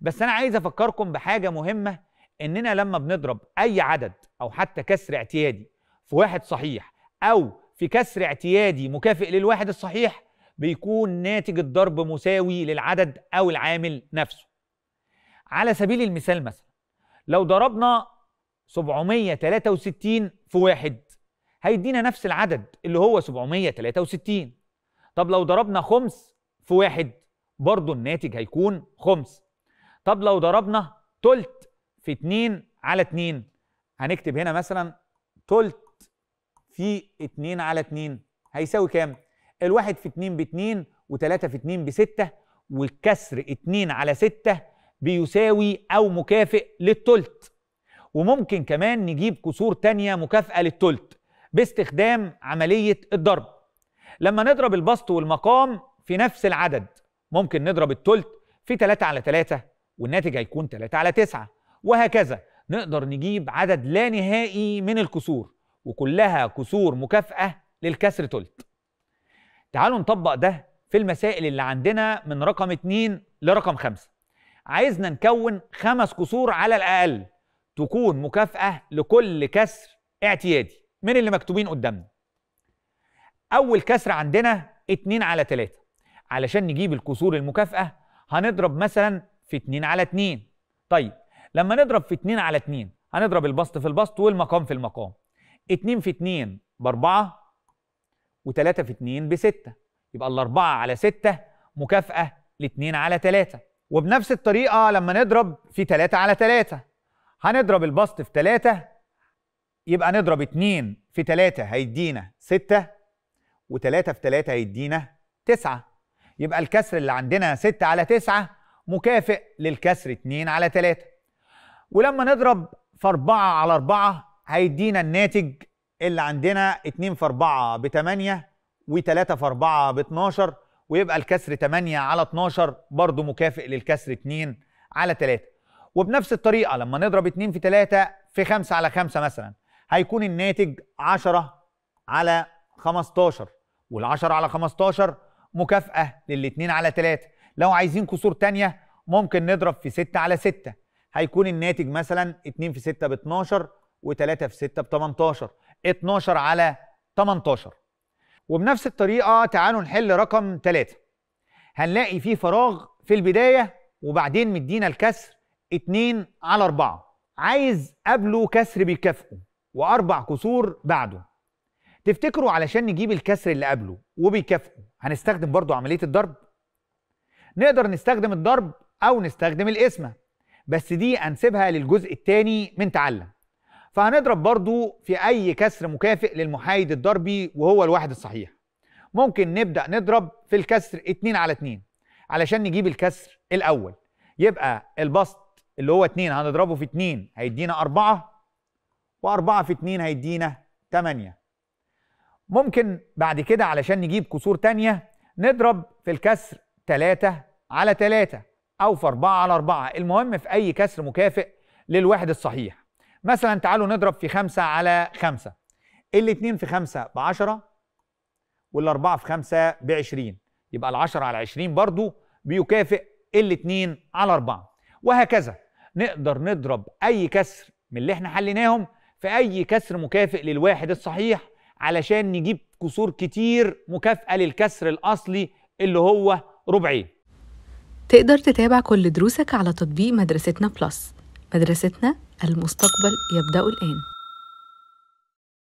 بس انا عايز افكركم بحاجه مهمه اننا لما بنضرب اي عدد او حتى كسر اعتيادي في واحد صحيح او في كسر اعتيادي مكافئ للواحد الصحيح بيكون ناتج الضرب مساوي للعدد او العامل نفسه على سبيل المثال مثلا لو ضربنا 763 في واحد هيدينا نفس العدد اللي هو 763 طب لو ضربنا خمس في واحد برضه الناتج هيكون خمس طب لو ضربنا تلت في اتنين على اتنين هنكتب هنا مثلا تلت في اتنين على اتنين هيساوي كام؟ الواحد في اتنين باتنين وتلاتة في اتنين بستة والكسر اتنين على ستة بيساوي او مكافئ للتلت وممكن كمان نجيب كسور تانية مكافئة للتلت باستخدام عملية الضرب لما نضرب البسط والمقام في نفس العدد ممكن نضرب التلت في تلاتة على تلاتة والناتج هيكون 3 على 9 وهكذا نقدر نجيب عدد لا نهائي من الكسور وكلها كسور مكافأة للكسر تلت تعالوا نطبق ده في المسائل اللي عندنا من رقم 2 لرقم 5 عايزنا نكون خمس كسور على الأقل تكون مكافأة لكل كسر اعتيادي من اللي مكتوبين قدامنا أول كسر عندنا 2 على 3 علشان نجيب الكسور المكافأة هنضرب مثلا في 2 على 2 طيب لما نضرب في 2 على 2 هنضرب البسط في البسط والمقام في المقام 2 في 2 ب 4 و3 في 2 ب 6 يبقى ال4 على 6 مكافأة ل2 على 3 وبنفس الطريقة لما نضرب في 3 على 3 هنضرب البسط في 3 يبقى نضرب 2 في 3 هيدينا 6 و3 في 3 هيدينا 9 يبقى الكسر اللي عندنا 6 على 9 مكافئ للكسر 2 على 3 ولما نضرب في 4 على 4 هيدينا الناتج اللي عندنا 2 في 4 ب 8 و3 في 4 ب 12 ويبقى الكسر 8 على 12 برضه مكافئ للكسر 2 على 3 وبنفس الطريقه لما نضرب 2 في 3 في 5 على 5 مثلا هيكون الناتج 10 على 15 وال10 على 15 مكافيه لل2 على 3 لو عايزين كسور تانية ممكن نضرب في 6 على 6 هيكون الناتج مثلا 2 في 6 ب 12 و3 في 6 ب 18 12 على 18 وبنفس الطريقة تعالوا نحل رقم 3 هنلاقي فيه فراغ في البداية وبعدين مدينا الكسر 2 على 4 عايز قبله كسر بيكافئه وأربع كسور بعده تفتكروا علشان نجيب الكسر اللي قبله وبيكافئه هنستخدم برضو عملية الضرب نقدر نستخدم الضرب أو نستخدم القسمة بس دي هنسيبها للجزء الثاني من تعلم فهنضرب برضو في أي كسر مكافئ للمحايد الضربي وهو الواحد الصحيح ممكن نبدأ نضرب في الكسر 2 على 2 علشان نجيب الكسر الأول يبقى البسط اللي هو 2 هنضربه في 2 هيدينا 4 و4 في 2 هيدينا 8 ممكن بعد كده علشان نجيب كسور تانية نضرب في الكسر 3 على 3 أو في 4 على 4 المهم في أي كسر مكافئ للواحد الصحيح مثلا تعالوا نضرب في 5 على 5 2 في 5 ب 10 4 في 5 ب 20 يبقى ال 10 على 20 برضو بيكافئ 2 على 4 وهكذا نقدر نضرب أي كسر من اللي احنا حليناهم في أي كسر مكافئ للواحد الصحيح علشان نجيب كسور كتير مكافأة للكسر الأصلي اللي هو ربعين تقدر تتابع كل دروسك على تطبيق مدرستنا بلس مدرستنا المستقبل يبدأ الآن